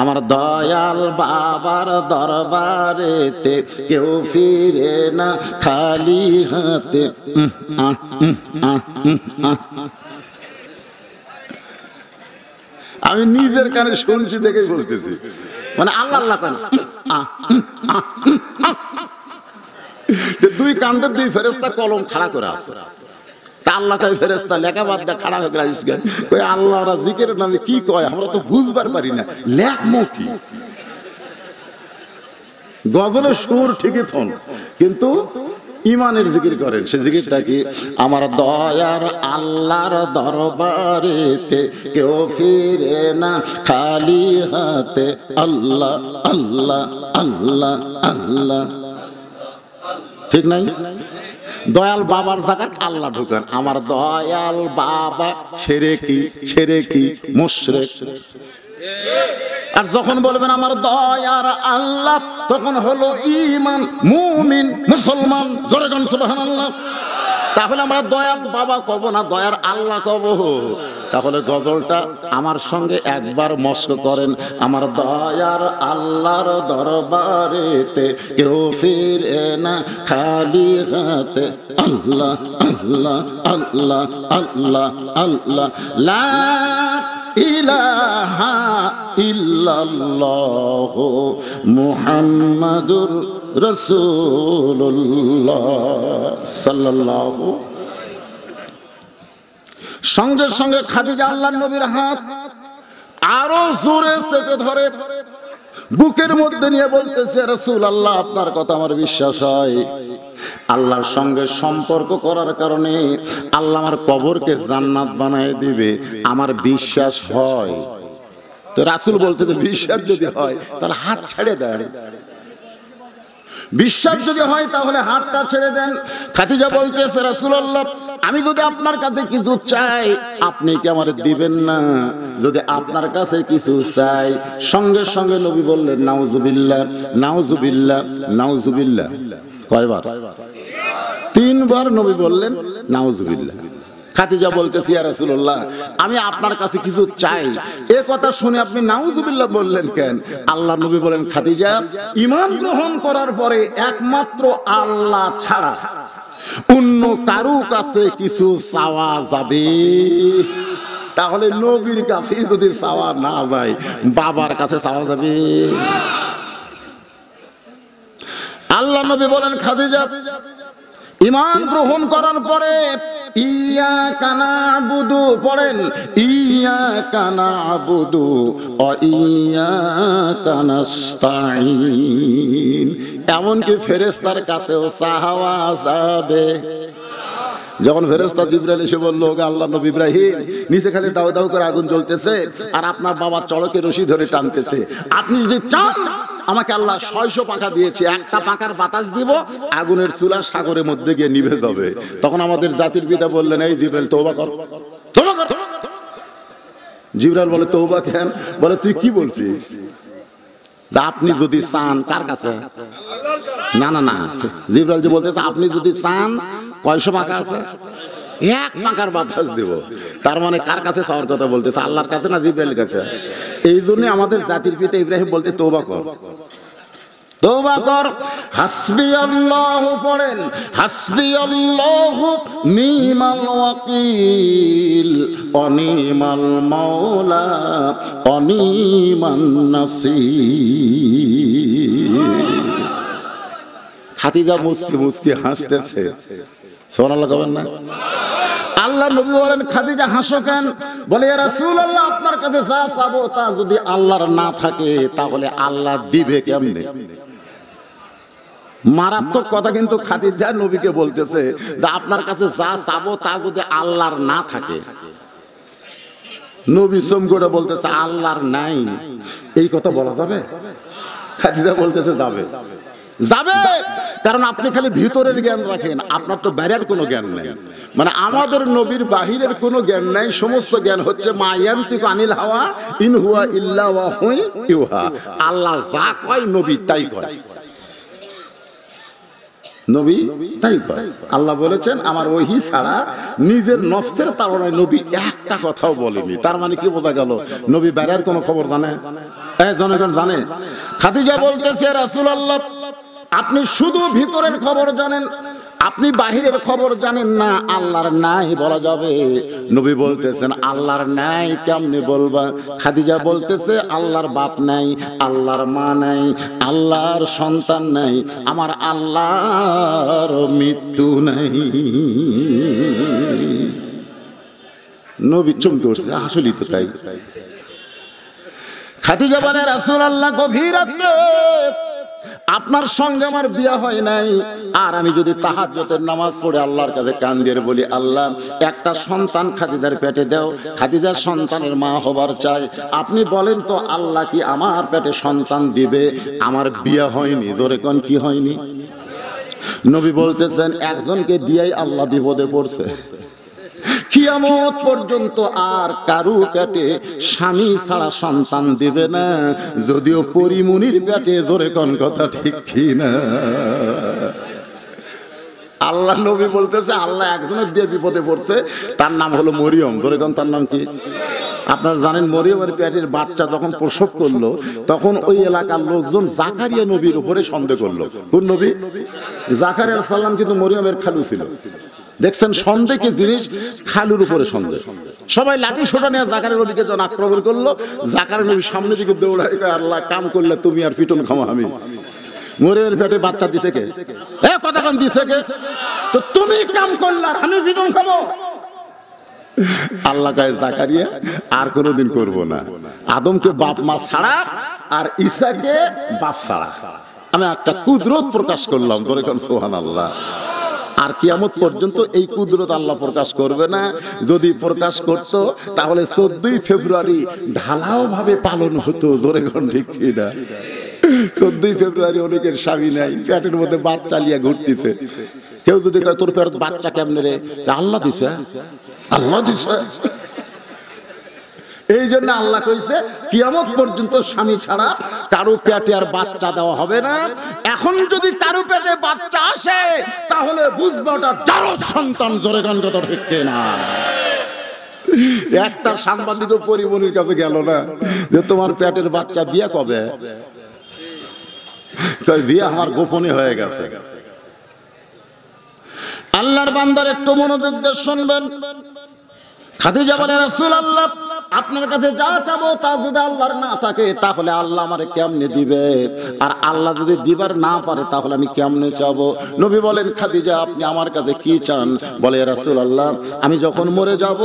আমার দয়াল বাবার দরবারেতে কেউ ফিরে না খালি হাতে আমি নিজের কানে শুনছি দেখে বলতেছি মানে আল্লাহ আল্লাহ দুই কান্দের দুই ফেরেস্তা কলম খাড়া করে আসে আল্লাহ কয় ফেরেস্তা লেখা বাদ দা খাড়া হয়ে গেছিস গান কয় আল্লাহ জিকের নামে কি কয় আমরা তো বুঝবার পারি না লেখমো কি গজলের সুর ঠিকই থন কিন্তু ইমানের জিকির করেন সে জিকিরটা কি আমার দয়ার আল্লাহর দরবারেতে কেউ ফিরে না খালি হাতে আল্লাহ আল্লাহ আল্লাহ আল্লাহ ঠিক নাই দয়াল বাবার জায়গায় আল্লাহ ঢুকেন আমার দয়াল বাবা সেরে কি সেরে কি মুশরে আর যখন বলবেন আমার দয়ার আল্লাহ তখন হলো ইমান মুমিন মুসলমান জোরে সুবহানাল্লাহ তাহলে আমরা দয়াল বাবা কব না দয়ার আল্লাহ কব তাহলে গজলটা আমার সঙ্গে একবার মস্ক করেন আমার দয়ার আল্লাহর দরবারেতে কেউ ফিরে না খালি হাতে আল্লাহ আল্লাহ আল্লাহ আল্লাহ আল্লাহ লা ইলাহা ইল্লাল্লাহ মুহাম্মাদুর রাসূলুল্লাহ সাল্লাল্লাহু সঙ্গে সঙ্গে খাদিজা আল্লাহ নবীর হাত আরো জোরে চেপে ধরে বুকের মধ্যে নিয়ে বলতেছে রসুল আল্লাহ আপনার কথা আমার বিশ্বাস হয় আল্লাহর সঙ্গে সম্পর্ক করার কারণে আল্লাহ আমার কবরকে জান্নাত বানায় দিবে আমার বিশ্বাস হয় তো রাসুল বলছে তো বিশ্বাস যদি হয় তাহলে হাত ছেড়ে দেন বিশ্বাস যদি হয় তাহলে হাতটা ছেড়ে দেন খাতিজা বলতেছে রাসুল আল্লাহ আমি যদি আপনার কাছে কিছু চাই আপনি কি আমার দিবেন না যদি আপনার কাছে কিছু চাই সঙ্গে সঙ্গে নবী বললেন নাউজুবিল্লাহ নাউজুবিল্লাহ নাউজুবিল্লাহ কয়বার তিনবার নবী বললেন নাউজুবিল্লাহ খাতিজা বলতেছি ইয়া আমি আপনার কাছে কিছু চাই এ কথা শুনে আপনি নাউজুবিল্লাহ বললেন কেন আল্লাহ নবী বলেন খাদিজা ইমান গ্রহণ করার পরে একমাত্র আল্লাহ ছাড়া অন্য কারো কাছে কিছু চাওয়া যাবে তাহলে নবীর কাছে যদি চাওয়া না যায় বাবার কাছে চাওয়া যাবে আল্লাহ নবী বলেন খাদিজা ইমান গ্রহণ করার পরে ইয়া কানা বুধু পড়েন ইয়া কানা বুধু অ ইয়া কানাস্তাইন এমনকি ফেরেস্তার কাছেও সাহাওয়া যাবে যখন ফেরেস্তা জিব্রাইল এসে বললো আল্লাহ নবী ইব্রাহিম নিচে খালি দাও দাও করে আগুন জ্বলতেছে আর আপনার বাবা চড়কে রশি ধরে টানতেছে আপনি যদি চান আমাকে আল্লাহ ছয়শো পাখা দিয়েছে একটা পাখার বাতাস দিব আগুনের চুলা সাগরের মধ্যে গিয়ে নিভে যাবে তখন আমাদের জাতির পিতা বললেন এই জিব্রাইল তোবা কর তোবা কর জিব্রাইল বলে তোবা কেন বলে তুই কি বলছিস আপনি যদি চান কার কাছে না না না জিব্রাইল যে বলতেছে আপনি যদি চান কয়শো পাখা আছে এক পাকার বাতাস দেব তার মানে কার কাছে চাওয়ার কথা বলতেছে আল্লাহর কাছে না জিব্রাইল কাছে এই জন্য আমাদের জাতির পিতা ইব্রাহিম বলতে তোবা কর তৌবা কর হাসবি আল্লাহ পড়েন হাসবি খাতিজা মুসকি মুসকি হাসতেছে সোনাল্লাহ যাবেন না আল্লাহ নবী বলেন খাদিজা হাসো কেন বলে রাসুল আল্লাহ আপনার কাছে যা চাবো তা যদি আল্লাহর না থাকে তাহলে আল্লাহ দিবে কেমনে মারাত্মক কথা কিন্তু খাদিজা নবীকে বলতেছে যে আপনার কাছে যা চাবো তা যদি আল্লাহর না থাকে নবী সমগোটা বলতেছে আল্লাহর নাই এই কথা বলা যাবে খাদিজা বলতেছে যাবে যাবে কারণ আপনি খালি ভিতরের জ্ঞান রাখেন আপনার তো বাইরের কোনো জ্ঞান নেই মানে আমাদের নবীর বাহিরের কোনো জ্ঞান নেই সমস্ত জ্ঞান হচ্ছে মায়ান্তিক আনিল হাওয়া ইনহুয়া ইল্লা ইউহা আল্লাহ যা কয় নবী তাই কয় নবী তাই কয় আল্লাহ বলেছেন আমার ওহি ছাড়া নিজের নফসের তাড়নায় নবী একটা কথাও বলেনি তার মানে কি বোঝা গেল নবী বেড়ার কোনো খবর জানে হ্যাঁ জনগণ জানে খাদিজা বলতেছে রাসুল আল্লাহ আপনি শুধু ভিতরের খবর জানেন আপনি বাহিরের খবর জানেন না আল্লাহর নাই বলা যাবে নবী বলতেছেন আল্লাহর নাই কেমনি বলবা খাদিজা বলতেছে আল্লাহর বাপ নাই আল্লাহর মা নাই আল্লাহর সন্তান নাই আমার আল্লাহর মৃত্যু নাই নবী চমকে উঠছে আসলেই তো তাই খাদিজা বলে রাসূলুল্লাহ গভীর আপনার সঙ্গে আমার বিয়া হয় নাই আর আমি যদি তাহাজ্যতের নামাজ পড়ে আল্লাহর কাছে কান দিয়ে বলি আল্লাহ একটা সন্তান খাদিদার পেটে দাও খাদিদার সন্তানের মা হবার চাই আপনি বলেন তো আল্লাহ কি আমার পেটে সন্তান দিবে আমার বিয়া হয়নি ধরে কোন কি হয়নি নবী বলতেছেন একজনকে দিয়াই আল্লাহ বিপদে পড়ছে কিয়ামত পর্যন্ত আর কারু পেটে স্বামী ছাড়া সন্তান দিবে না যদিও পরিমুনির পেটে জোরে কোন কথা ঠিক কি না আল্লাহ নবী বলতেছে আল্লাহ একজনের দিয়ে বিপদে পড়ছে তার নাম হলো মরিয়ম ধরে কোন তার নাম কি আপনারা জানেন মরিয়মের পেটের বাচ্চা যখন প্রসব করলো তখন ওই এলাকার লোকজন জাকারিয়া নবীর উপরে সন্দেহ করলো কোন নবী জাকারিয়া সাল্লাম কিন্তু মরিয়মের খালু ছিল দেখছেন সন্দেহ কি জিনিস খালুর উপরে সন্দেহ সবাই লাঠি সোটা নিয়ে জাকারের নবীকে যখন আক্রমণ করলো জাকারের নবী সামনে দিকে দৌড়ায় আল্লাহ কাম করলে তুমি আর পিটন খামো আমি মরিমের পেটে বাচ্চা দিছে কে এ কথা কান দিছে কে তো তুমি কাম করলে আমি পিটন খাবো আল্লাহ কয় জাকারিয়া আর কোনোদিন করব না আদমকে বাপ মা ছাড়া আর ঈসাকে বাপ ছাড়া আমি একটা কুদরত প্রকাশ করলাম তোর এখন সোহান আল্লাহ আর কিয়ামত পর্যন্ত এই কুদরত আল্লাহ প্রকাশ করবে না যদি প্রকাশ করত তাহলে চোদ্দই ফেব্রুয়ারি ঢালাওভাবে পালন হতো জোরে ঠিক কিনা চোদ্দই ফেব্রুয়ারি অনেকের স্বামী নাই প্যাটের মধ্যে বাচ্চা চালিয়ে ঘুরতেছে কেউ যদি তোর প্যাট বাচ্চা কেমনে রে আল্লাহ দিছে আল্লাহ দিছে এই জন্য আল্লাহ কইছে কিয়ামত পর্যন্ত স্বামী ছাড়া কারো পেটে আর বাচ্চা দেওয়া হবে না এখন যদি কারো পেটে বাচ্চা আসে তাহলে বুঝবো ওটা কারো সন্তান জোরে গান কথা ঠিক না একটা সাংবাদিক পরিবহনের কাছে গেল না যে তোমার পেটের বাচ্চা বিয়ে কবে বিয়ে আমার গোপনে হয়ে গেছে আল্লাহর বান্দার একটু মনোযোগ দিয়ে শুনবেন খাদিজা বলে রাসূলুল্লাহ আপনার কাছে যা চাবো তা যদি আল্লাহর না থাকে তাহলে আল্লাহ আমার কেমনে দিবে আর আল্লাহ যদি দিবার না পারে তাহলে আমি কেমনে চাবো নবী বলেন খাদিজা আপনি আমার কাছে কি চান বলে রাসুল আল্লাহ আমি যখন মরে যাব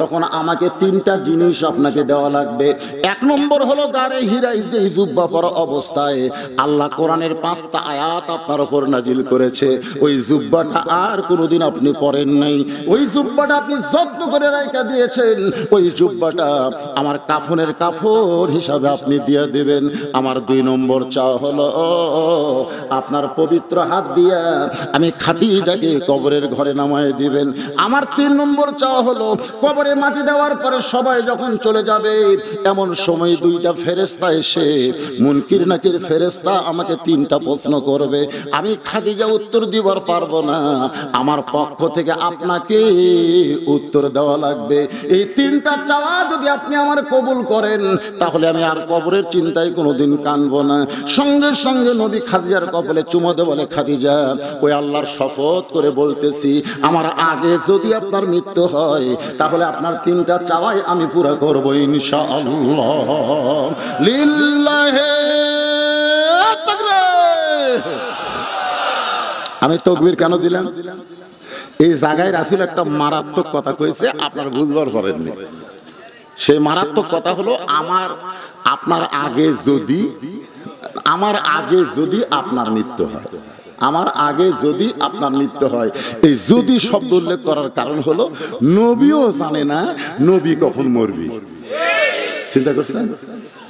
তখন আমাকে তিনটা জিনিস আপনাকে দেওয়া লাগবে এক নম্বর হলো গাড়ে হিরাই যে জুব্বা পর অবস্থায় আল্লাহ কোরআনের পাঁচটা আয়াত আপনার ওপর নাজিল করেছে ওই জুব্বাটা আর কোনোদিন আপনি পরেন নাই ওই জুব্বাটা আপনি যত্ন করে রাখা দিয়েছেন ওই জুব্বাটা আমার কাফনের কাফর হিসাবে আপনি দিয়ে দেবেন আমার দুই নম্বর চা হলো আপনার পবিত্র হাত দিয়া আমি খাদিজাকে কবরের ঘরে নামায় দিবেন আমার তিন নম্বর চা হলো কবরে মাটি দেওয়ার পরে সবাই যখন চলে যাবে এমন সময় দুইটা ফেরেস্তা এসে মুনকির নাকির ফেরেস্তা আমাকে তিনটা প্রশ্ন করবে আমি খাদিজা উত্তর দিবার পারবো না আমার পক্ষ থেকে আপনাকে উত্তর দেওয়া লাগবে এই তিনটা চাওয়া যদি আপনি আমার কবুল করেন তাহলে আমি আর কবরের চিন্তায় কোনোদিন কানব না সঙ্গে সঙ্গে নদী খাদিজার চুমো দে বলে খাদিজা ওই আল্লাহর শপথ করে বলতেছি আমার আগে যদি আপনার মৃত্যু হয় তাহলে আপনার তিনটা চাওয়াই আমি পুরো করবো ইনশা আমি তকবির কেন দিলাম এই জায়গায় রাসুল একটা মারাত্মক কথা কয়েছে আপনার বুঝবার করেননি সেই মারাত্মক কথা হলো আমার আপনার আগে যদি আমার আগে যদি আপনার মৃত্যু হয় আমার আগে যদি আপনার মৃত্যু হয় এই যদি শব্দ উল্লেখ করার কারণ হলো নবীও জানে না নবী কখন মরবি চিন্তা করছেন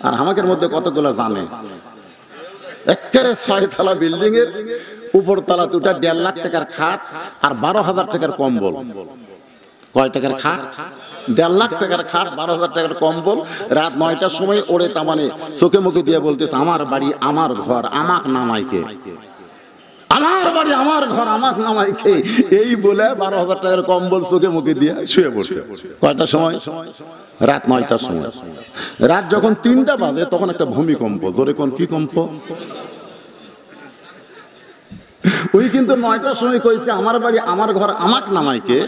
আর আমাকে মধ্যে কতগুলো জানে একেবারে ছয় বিল্ডিং এর উপর তালা দুটা দেড় লাখ টাকার খাট আর বারো হাজার টাকার কম্বল কয় টাকার খাট দেড় লাখ টাকার খাট বারো হাজার টাকার কম্বল রাত নয়টার সময় ওড়ে তামানে চোখে মুখে দিয়ে বলতেছে আমার বাড়ি আমার ঘর আমাক নামাইকে আমার বাড়ি আমার ঘর আমার নামাই খেয়ে এই বলে বারো হাজার টাকার কম্বল চোখে মুখে দিয়ে শুয়ে পড়ছে কয়টার সময় রাত নয়টার সময় রাত যখন তিনটা বাজে তখন একটা ভূমিকম্প জোরে কোন কি কম্প ওই কিন্তু নয়টার সময় কয়েছে আমার বাড়ি আমার ঘর আমার নামাইকে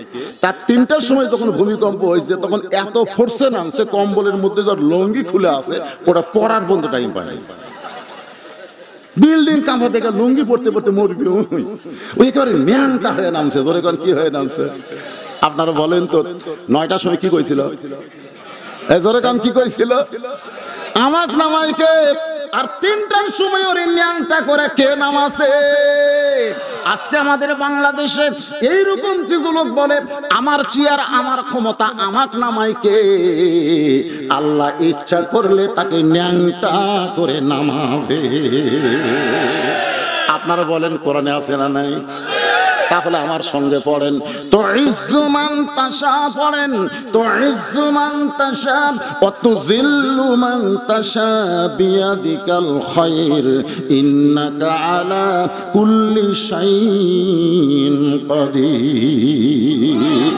তার তিনটার সময় যখন ভূমিকম্প হয়েছে তখন এত ফোর্সে নামছে কম্বলের মধ্যে যার লঙ্গি খুলে আছে ওটা পড়ার বন্ধ টাইম পায় বিল্ডিং কাঁপা থেকে লুঙ্গি পড়তে পড়তে মরবি ওই একেবারে ম্যানটা হয়ে নামছে ধরে কোন কি হয়ে নামছে আপনারা বলেন তো নয়টার সময় কি কইছিল ধরে কোন কি কইছিল আমার নামাইকে আর তিনটার সময় ওর ন্যাংটা করে কে নামাছে আজকে আমাদের বাংলাদেশে এইরকম কিছু লোক বলে আমার চেয়ার আমার ক্ষমতা আমার নামাইকে আল্লাহ ইচ্ছা করলে তাকে ন্যাংটা করে নামাবে আপনারা বলেন কোরআনে আছে না নাই তাহলে আমার সঙ্গে পড়েন তো ইজ্জুমান তাসা পড়েন তো ইজ্জুমান তাসা অত জিল্লুমান তাসা বিয়াদিকাল খৈর ইন্নাকা আলা কুল্লি শাইন কদির